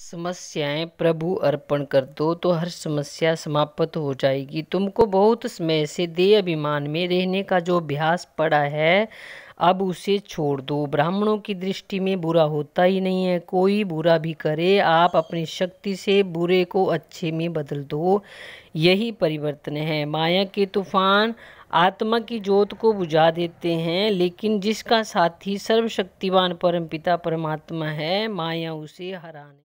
समस्याएं प्रभु अर्पण कर दो तो हर समस्या समाप्त हो जाएगी तुमको बहुत समय से देह अभिमान में रहने का जो अभ्यास पड़ा है अब उसे छोड़ दो ब्राह्मणों की दृष्टि में बुरा होता ही नहीं है कोई बुरा भी करे आप अपनी शक्ति से बुरे को अच्छे में बदल दो यही परिवर्तन है माया के तूफान आत्मा की जोत को बुझा देते हैं लेकिन जिसका साथी सर्वशक्तिवान परमपिता परमात्मा है माया उसे हराने